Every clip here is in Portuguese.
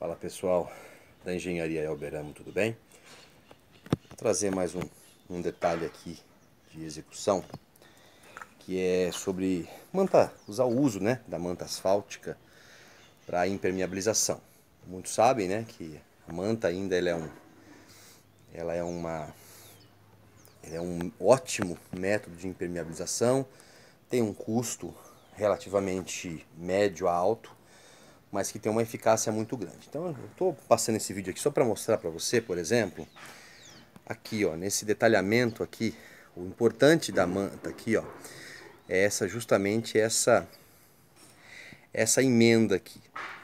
Fala pessoal da Engenharia Elberamo, tudo bem? Vou trazer mais um, um detalhe aqui de execução que é sobre manta, usar o uso né, da manta asfáltica para impermeabilização. Muitos sabem né, que a manta ainda ela é, um, ela é uma ela é um ótimo método de impermeabilização, tem um custo relativamente médio a alto mas que tem uma eficácia muito grande. Então eu estou passando esse vídeo aqui só para mostrar para você, por exemplo, aqui ó, nesse detalhamento aqui, o importante da manta aqui ó, é essa justamente essa essa emenda aqui.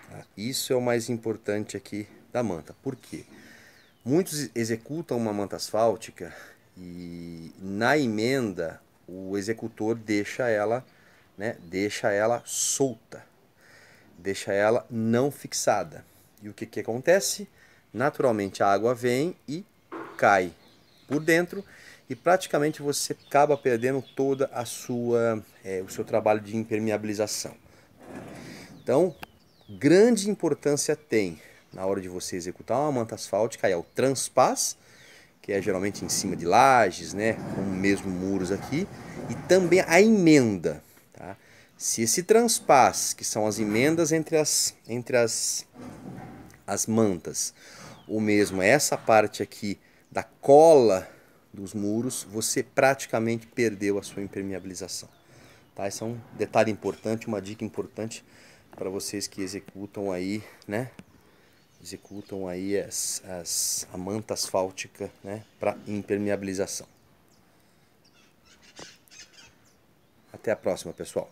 Tá? Isso é o mais importante aqui da manta. Por quê? Muitos executam uma manta asfáltica e na emenda o executor deixa ela, né, deixa ela solta deixa ela não fixada. E o que, que acontece? Naturalmente a água vem e cai por dentro e praticamente você acaba perdendo toda a sua é, o seu trabalho de impermeabilização. Então, grande importância tem na hora de você executar uma manta asfáltica é o transpás, que é geralmente em cima de lajes, né, como mesmo muros aqui, e também a emenda. Se esse transpass, que são as emendas entre as, entre as, as mantas, ou mesmo essa parte aqui da cola dos muros, você praticamente perdeu a sua impermeabilização. Tá? Esse é um detalhe importante, uma dica importante para vocês que executam aí, né? Executam aí as, as, a manta asfáltica né? para impermeabilização. Até a próxima, pessoal.